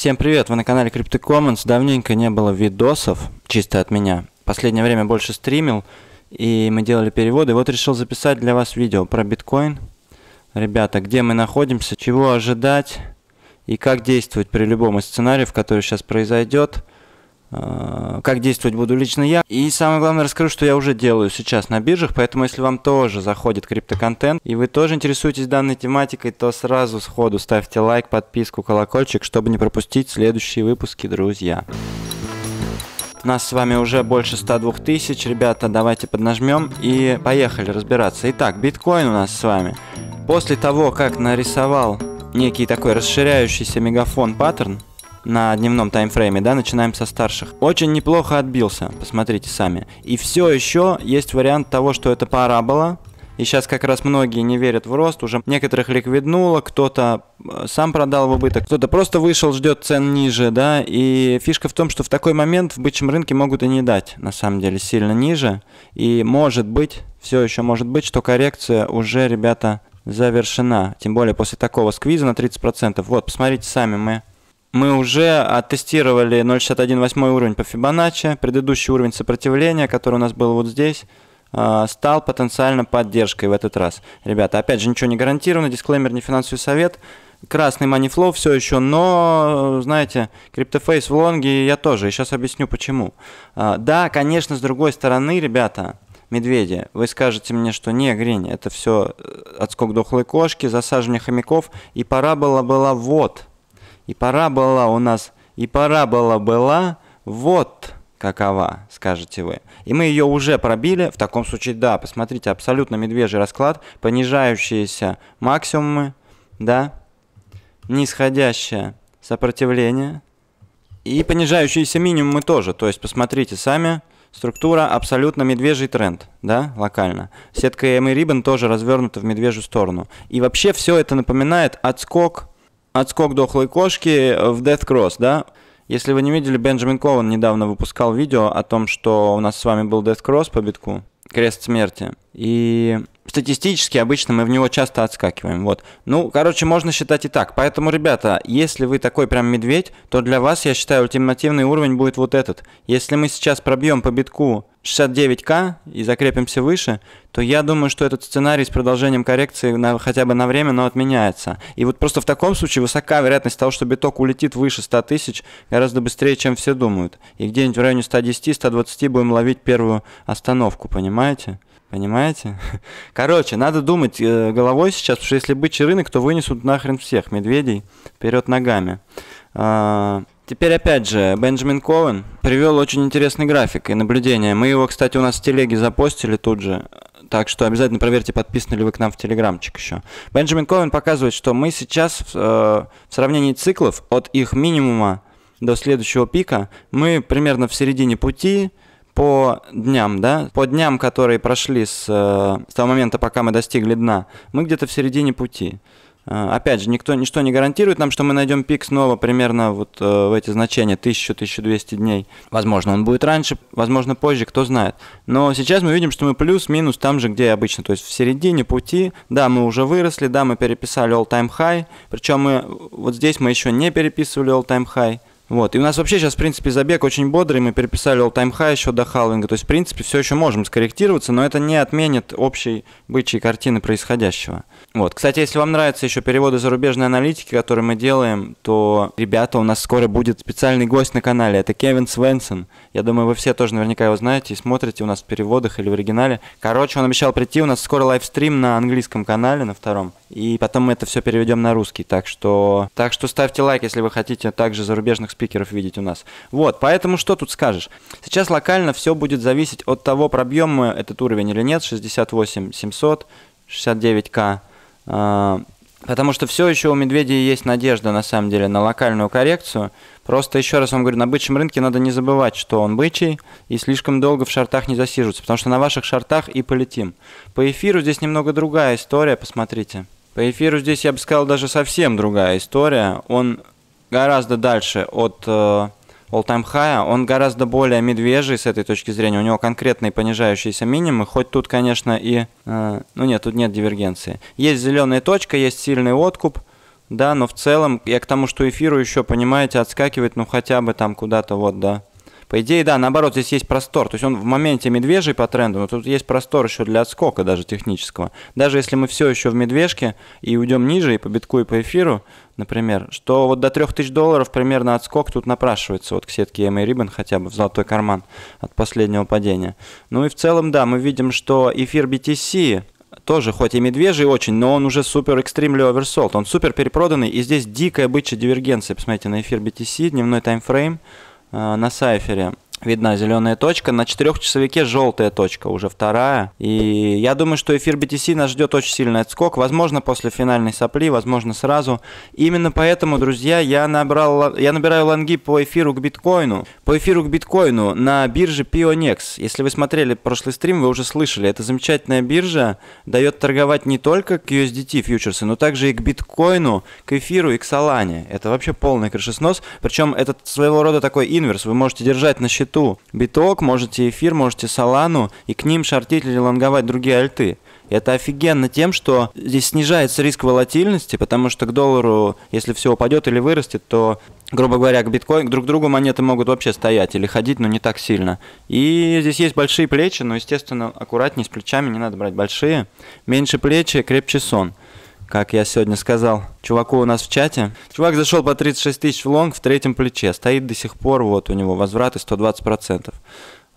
Всем привет, вы на канале Crypto Commons. Давненько не было видосов, чисто от меня. Последнее время больше стримил, и мы делали переводы. Вот решил записать для вас видео про биткоин. Ребята, где мы находимся, чего ожидать и как действовать при любом из сценариев, который сейчас произойдет. Э, как действовать буду лично я. И самое главное, расскажу, что я уже делаю сейчас на биржах, поэтому если вам тоже заходит криптоконтент, и вы тоже интересуетесь данной тематикой, то сразу сходу ставьте лайк, подписку, колокольчик, чтобы не пропустить следующие выпуски, друзья. Нас с вами уже больше 102 тысяч, ребята, давайте поднажмем и поехали разбираться. Итак, биткоин у нас с вами. После того, как нарисовал некий такой расширяющийся мегафон паттерн, на дневном таймфрейме, да, начинаем со старших. Очень неплохо отбился, посмотрите сами. И все еще есть вариант того, что это парабола, и сейчас как раз многие не верят в рост, уже некоторых ликвиднуло, кто-то э, сам продал в убыток, кто-то просто вышел, ждет цен ниже, да, и фишка в том, что в такой момент в бычьем рынке могут и не дать, на самом деле, сильно ниже, и может быть, все еще может быть, что коррекция уже, ребята, завершена, тем более после такого сквиза на 30%. Вот, посмотрите сами, мы мы уже оттестировали 0.61 уровень по Фибоначчи. Предыдущий уровень сопротивления, который у нас был вот здесь, а, стал потенциально поддержкой в этот раз. Ребята, опять же, ничего не гарантировано, дисклеймер не финансовый совет. Красный манифлоу все еще, но, знаете, криптофейс в лонге я тоже, и сейчас объясню почему. А, да, конечно, с другой стороны, ребята, медведи, вы скажете мне, что не, Гринь, это все э, отскок дохлой кошки, засаживание хомяков, и пора парабола была вот – и парабола у нас, и парабола была вот какова, скажете вы. И мы ее уже пробили, в таком случае да, посмотрите, абсолютно медвежий расклад, понижающиеся максимумы, да, нисходящее сопротивление и понижающиеся минимумы тоже. То есть посмотрите сами, структура абсолютно медвежий тренд, да, локально. Сетка EM Ribbon тоже развернута в медвежью сторону. И вообще все это напоминает отскок отскок дохлой кошки в Death Cross, да? Если вы не видели, Бенджамин Кован недавно выпускал видео о том, что у нас с вами был Death Cross по битку, крест смерти. И статистически обычно мы в него часто отскакиваем. Вот. Ну, короче, можно считать и так. Поэтому, ребята, если вы такой прям медведь, то для вас, я считаю, ультимативный уровень будет вот этот. Если мы сейчас пробьем по битку 69к и закрепимся выше, то я думаю, что этот сценарий с продолжением коррекции на, хотя бы на время, но отменяется. И вот просто в таком случае высока вероятность того, что биток улетит выше 100 тысяч, гораздо быстрее, чем все думают. И где-нибудь в районе 110-120 будем ловить первую остановку, понимаете? Понимаете? Короче, надо думать э, головой сейчас, потому что если бычий рынок, то вынесут нахрен всех медведей вперед ногами. А, Теперь опять же, Бенджамин Коэн привел очень интересный график и наблюдение. Мы его, кстати, у нас в телеге запостили тут же. Так что обязательно проверьте, подписаны ли вы к нам в телеграмчик еще. Бенджамин Коэн показывает, что мы сейчас э, в сравнении циклов от их минимума до следующего пика, мы примерно в середине пути, по дням, да, по дням, которые прошли с, э, с того момента, пока мы достигли дна, мы где-то в середине пути. А, опять же, никто, ничто не гарантирует нам, что мы найдем пик снова примерно вот э, в эти значения 1000-1200 дней. Возможно, он будет раньше, возможно, позже, кто знает. Но сейчас мы видим, что мы плюс-минус там же, где обычно, то есть в середине пути. Да, мы уже выросли, да, мы переписали all-time high, причем мы вот здесь мы еще не переписывали all-time high. Вот. И у нас вообще сейчас, в принципе, забег очень бодрый. Мы переписали all-time high еще до халвинга. То есть, в принципе, все еще можем скорректироваться, но это не отменит общей бычьей картины происходящего. Вот. Кстати, если вам нравятся еще переводы зарубежной аналитики, которые мы делаем, то, ребята, у нас скоро будет специальный гость на канале. Это Кевин Свенсон. Я думаю, вы все тоже наверняка его знаете и смотрите у нас в переводах или в оригинале. Короче, он обещал прийти. У нас скоро лайвстрим на английском канале, на втором. И потом мы это все переведем на русский. Так что, так что ставьте лайк, если вы хотите также зарубежных спикеров видеть у нас. Вот, поэтому что тут скажешь? Сейчас локально все будет зависеть от того, пробьем мы этот уровень или нет, 68 700, 69к. Потому что все еще у медведя есть надежда, на самом деле, на локальную коррекцию. Просто еще раз вам говорю, на бычьем рынке надо не забывать, что он бычий, и слишком долго в шартах не засиживаться, потому что на ваших шартах и полетим. По эфиру здесь немного другая история, посмотрите. По эфиру здесь, я бы сказал, даже совсем другая история. Он гораздо дальше от э, all-time high, он гораздо более медвежий с этой точки зрения. У него конкретные понижающиеся минимумы, хоть тут, конечно, и... Э, ну нет, тут нет дивергенции. Есть зеленая точка, есть сильный откуп, да, но в целом я к тому, что эфиру еще, понимаете, отскакивает, ну хотя бы там куда-то вот, да, по идее, да, наоборот, здесь есть простор. То есть он в моменте медвежий по тренду, но тут есть простор еще для отскока даже технического. Даже если мы все еще в медвежке и уйдем ниже и по битку, и по эфиру, например, что вот до 3000 долларов примерно отскок тут напрашивается вот к сетке EMA Ribbon хотя бы в золотой карман от последнего падения. Ну и в целом, да, мы видим, что эфир BTC тоже, хоть и медвежий очень, но он уже супер extremely oversold. Он супер перепроданный, и здесь дикая бычья дивергенция. Посмотрите, на эфир BTC, дневной таймфрейм – Э, на сайфере видна зеленая точка, на четырехчасовике желтая точка, уже вторая. И я думаю, что эфир BTC нас ждет очень сильный отскок, возможно, после финальной сопли, возможно, сразу. Именно поэтому, друзья, я, набрал, я набираю лонги по эфиру к биткоину. По эфиру к биткоину на бирже Pionex. Если вы смотрели прошлый стрим, вы уже слышали, это замечательная биржа, дает торговать не только к USDT фьючерсы, но также и к биткоину, к эфиру и к Solana. Это вообще полный крышеснос, причем это своего рода такой инверс, вы можете держать на счету счету биток, можете эфир, можете солану, и к ним шортить или лонговать другие альты. Это офигенно тем, что здесь снижается риск волатильности, потому что к доллару, если все упадет или вырастет, то, грубо говоря, к биткоину друг другу монеты могут вообще стоять или ходить, но не так сильно. И здесь есть большие плечи, но, естественно, аккуратнее с плечами, не надо брать большие. Меньше плечи, крепче сон как я сегодня сказал, чуваку у нас в чате. Чувак зашел по 36 тысяч в лонг в третьем плече. Стоит до сих пор, вот у него возвраты 120%.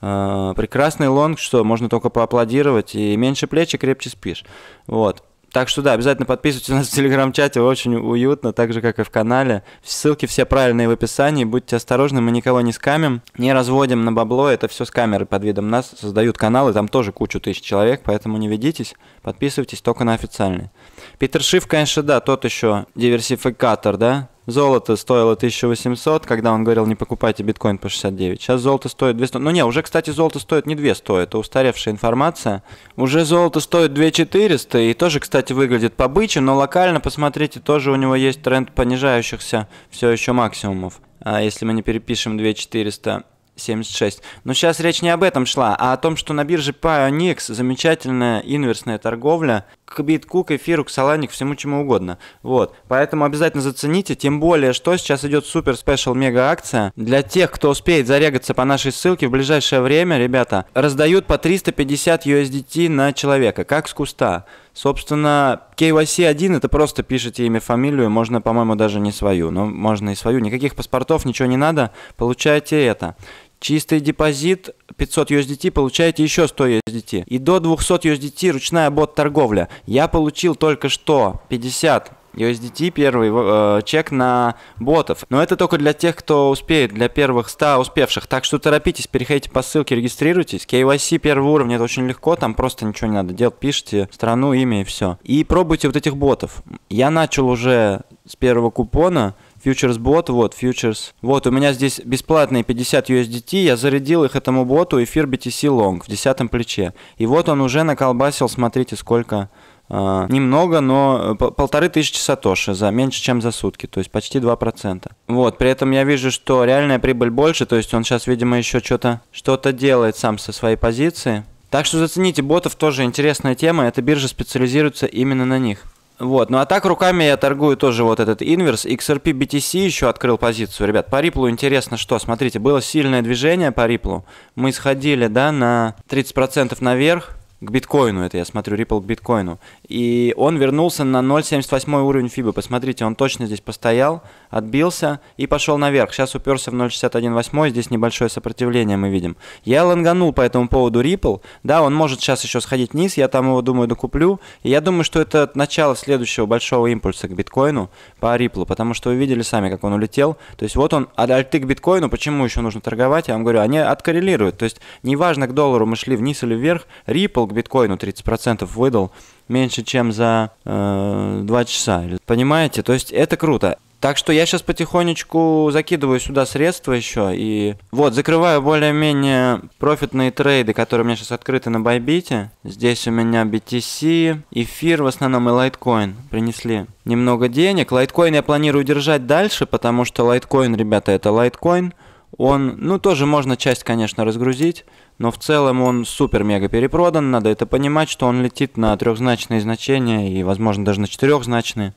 А, прекрасный лонг, что можно только поаплодировать. И меньше плечи, крепче спишь. Вот. Так что да, обязательно подписывайтесь у нас в телеграм-чате, очень уютно, так же как и в канале. Ссылки все правильные в описании, будьте осторожны, мы никого не скамим, не разводим на бабло, это все с камеры под видом нас, создают каналы, там тоже кучу тысяч человек, поэтому не ведитесь, подписывайтесь только на официальный. Питер Шиф, конечно, да, тот еще диверсификатор, да, Золото стоило 1800, когда он говорил, не покупайте биткоин по 69. Сейчас золото стоит 200. Ну не, уже, кстати, золото стоит не 200, это устаревшая информация. Уже золото стоит 2400 и тоже, кстати, выглядит побыче, но локально, посмотрите, тоже у него есть тренд понижающихся все еще максимумов. А если мы не перепишем 2400 76. Но сейчас речь не об этом шла, а о том, что на бирже Pionex замечательная инверсная торговля к битку, к эфиру, к салане, к всему чему угодно. Вот. Поэтому обязательно зацените, тем более, что сейчас идет супер спешл мега акция. Для тех, кто успеет зарегаться по нашей ссылке в ближайшее время, ребята, раздают по 350 USDT на человека, как с куста. Собственно, KYC-1 это просто пишите имя, фамилию, можно, по-моему, даже не свою, но можно и свою, никаких паспортов, ничего не надо, получаете это. Чистый депозит 500 USDT, получаете еще 100 USDT. И до 200 USDT ручная бот-торговля. Я получил только что 50 USDT первый э, чек на ботов. Но это только для тех, кто успеет, для первых 100 успевших. Так что торопитесь, переходите по ссылке, регистрируйтесь. KYC первого уровня, это очень легко, там просто ничего не надо делать. Пишите страну, имя и все. И пробуйте вот этих ботов. Я начал уже с первого купона фьючерс бот, вот, фьючерс. Вот, у меня здесь бесплатные 50 USDT, я зарядил их этому боту, эфир BTC long в десятом плече. И вот он уже наколбасил, смотрите, сколько Uh, немного, но э, полторы тысячи сатоши за меньше, чем за сутки, то есть почти 2%. Вот, при этом я вижу, что реальная прибыль больше, то есть он сейчас, видимо, еще что-то что, -то, что -то делает сам со своей позиции. Так что зацените, ботов тоже интересная тема, эта биржа специализируется именно на них. Вот, ну а так руками я торгую тоже вот этот инверс. XRP BTC еще открыл позицию. Ребят, по Ripple интересно что. Смотрите, было сильное движение по Ripple. Мы сходили, да, на 30% наверх к биткоину, это я смотрю, Ripple к биткоину. И он вернулся на 0.78 уровень FIBA. Посмотрите, он точно здесь постоял, отбился и пошел наверх. Сейчас уперся в 0.618, здесь небольшое сопротивление мы видим. Я ланганул по этому поводу Ripple. Да, он может сейчас еще сходить вниз, я там его, думаю, докуплю. И я думаю, что это начало следующего большого импульса к биткоину по Ripple, потому что вы видели сами, как он улетел. То есть вот он, от а альты к биткоину, почему еще нужно торговать? Я вам говорю, они откоррелируют. То есть неважно, к доллару мы шли вниз или вверх, Ripple биткоину 30% выдал меньше, чем за э, 2 часа. Понимаете? То есть это круто. Так что я сейчас потихонечку закидываю сюда средства еще и вот закрываю более-менее профитные трейды, которые у меня сейчас открыты на Байбите. Здесь у меня BTC, эфир в основном и лайткоин принесли немного денег. Лайткоин я планирую держать дальше, потому что лайткоин, ребята, это лайткоин. Он, ну тоже можно часть, конечно, разгрузить но в целом он супер-мега перепродан, надо это понимать, что он летит на трехзначные значения и, возможно, даже на четырехзначные.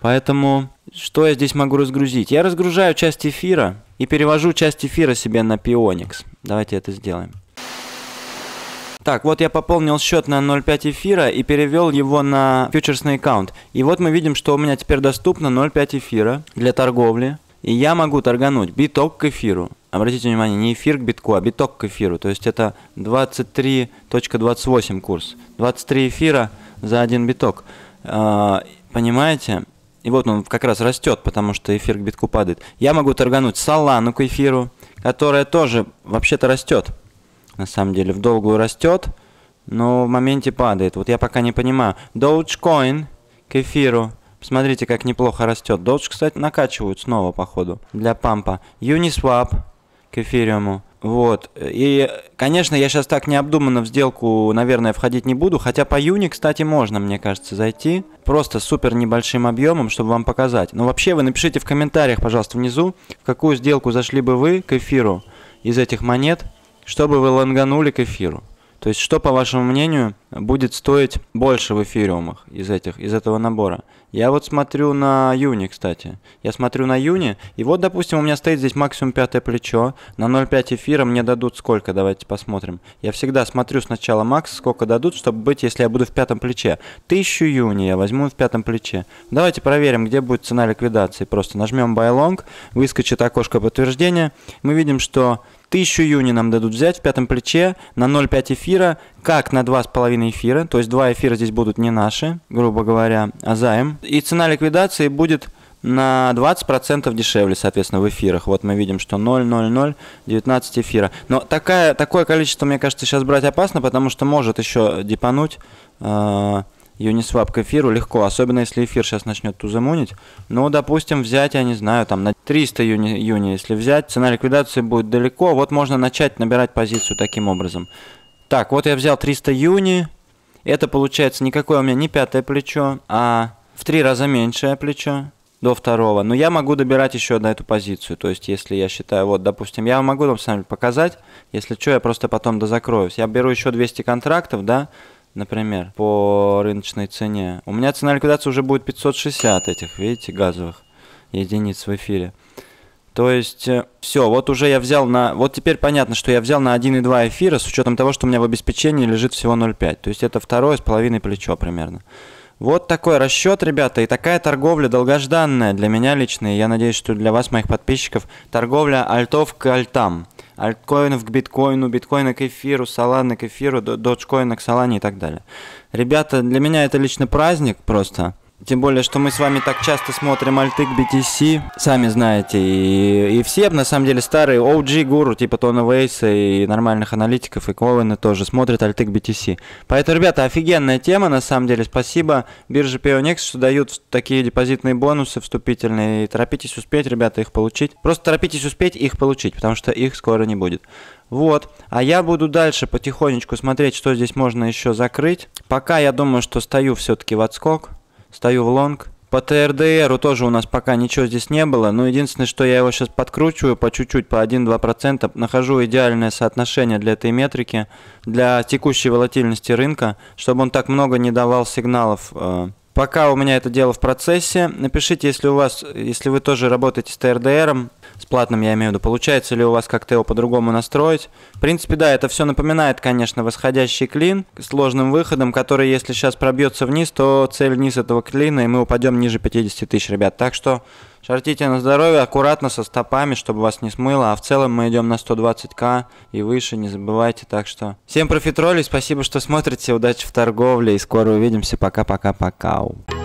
Поэтому что я здесь могу разгрузить? Я разгружаю часть эфира и перевожу часть эфира себе на Pionix. Давайте это сделаем. Так, вот я пополнил счет на 0,5 эфира и перевел его на фьючерсный аккаунт. И вот мы видим, что у меня теперь доступно 0,5 эфира для торговли. И я могу торгануть биток к эфиру, обратите внимание, не эфир к битку, а биток к эфиру. То есть это 23.28 курс. 23 эфира за один биток. А, понимаете? И вот он как раз растет, потому что эфир к битку падает. Я могу торгануть салану к эфиру, которая тоже вообще-то растет. На самом деле, в долгую растет, но в моменте падает. Вот я пока не понимаю. Dogecoin к эфиру Посмотрите, как неплохо растет. Додж, кстати, накачивают снова, походу, для пампа. Uniswap к эфириуму. Вот. И, конечно, я сейчас так необдуманно в сделку, наверное, входить не буду. Хотя по Юни, кстати, можно, мне кажется, зайти. Просто супер небольшим объемом, чтобы вам показать. Но вообще вы напишите в комментариях, пожалуйста, внизу, в какую сделку зашли бы вы к эфиру из этих монет, чтобы вы лонганули к эфиру. То есть, что, по вашему мнению, будет стоить больше в эфириумах из, этих, из этого набора? Я вот смотрю на Юни, кстати. Я смотрю на Юни, и вот, допустим, у меня стоит здесь максимум пятое плечо. На 0,5 эфира мне дадут сколько, давайте посмотрим. Я всегда смотрю сначала макс, сколько дадут, чтобы быть, если я буду в пятом плече. 1000 Юни я возьму в пятом плече. Давайте проверим, где будет цена ликвидации. Просто нажмем Buy Long, выскочит окошко подтверждения. Мы видим, что Тысячу юни нам дадут взять в пятом плече на 0,5 эфира, как на 2,5 эфира. То есть два эфира здесь будут не наши, грубо говоря, а займ. И цена ликвидации будет на 20% дешевле, соответственно, в эфирах. Вот мы видим, что 0, 0, 0, 19 эфира. Но такая, такое количество, мне кажется, сейчас брать опасно, потому что может еще депануть. Э Uniswap к эфиру легко, особенно если эфир сейчас начнет тузамунить. Ну, допустим, взять, я не знаю, там на 300 юни, юни, если взять, цена ликвидации будет далеко. Вот можно начать набирать позицию таким образом. Так, вот я взял 300 юни. Это получается никакое у меня не пятое плечо, а в три раза меньшее плечо до второго. Но я могу добирать еще на эту позицию. То есть, если я считаю, вот, допустим, я могу вам с вами показать. Если что, я просто потом дозакроюсь. Я беру еще 200 контрактов, да, например, по рыночной цене. У меня цена ликвидации уже будет 560 этих, видите, газовых единиц в эфире. То есть, э, все, вот уже я взял на... Вот теперь понятно, что я взял на 1,2 эфира с учетом того, что у меня в обеспечении лежит всего 0,5. То есть, это второе с половиной плечо примерно. Вот такой расчет, ребята, и такая торговля долгожданная для меня лично, и я надеюсь, что для вас, моих подписчиков, торговля альтов к альтам. Альткоинов к биткоину, биткоина к эфиру, салана к эфиру, доджкоина к салане и так далее. Ребята, для меня это лично праздник просто. Тем более, что мы с вами так часто смотрим Альтык BTC, сами знаете, и, и все, на самом деле, старые OG-гуру, типа Тона Вейса и нормальных аналитиков, и Ковена тоже смотрят Альтык BTC. Поэтому, ребята, офигенная тема, на самом деле, спасибо бирже Pionex, что дают такие депозитные бонусы вступительные, и торопитесь успеть, ребята, их получить. Просто торопитесь успеть их получить, потому что их скоро не будет. Вот. А я буду дальше потихонечку смотреть, что здесь можно еще закрыть. Пока я думаю, что стою все-таки в отскок стою в лонг. По ТРДРу тоже у нас пока ничего здесь не было, но единственное, что я его сейчас подкручиваю по чуть-чуть, по 1-2%, нахожу идеальное соотношение для этой метрики, для текущей волатильности рынка, чтобы он так много не давал сигналов. Э. Пока у меня это дело в процессе. Напишите, если у вас, если вы тоже работаете с ТРДРом, с платным я имею в виду, получается ли у вас как-то его по-другому настроить. В принципе, да, это все напоминает, конечно, восходящий клин с сложным выходом, который, если сейчас пробьется вниз, то цель вниз этого клина, и мы упадем ниже 50 тысяч, ребят. Так что шортите на здоровье, аккуратно со стопами, чтобы вас не смыло. А в целом мы идем на 120к и выше, не забывайте. Так что всем профитролей, спасибо, что смотрите, удачи в торговле и скоро увидимся. Пока-пока-пока.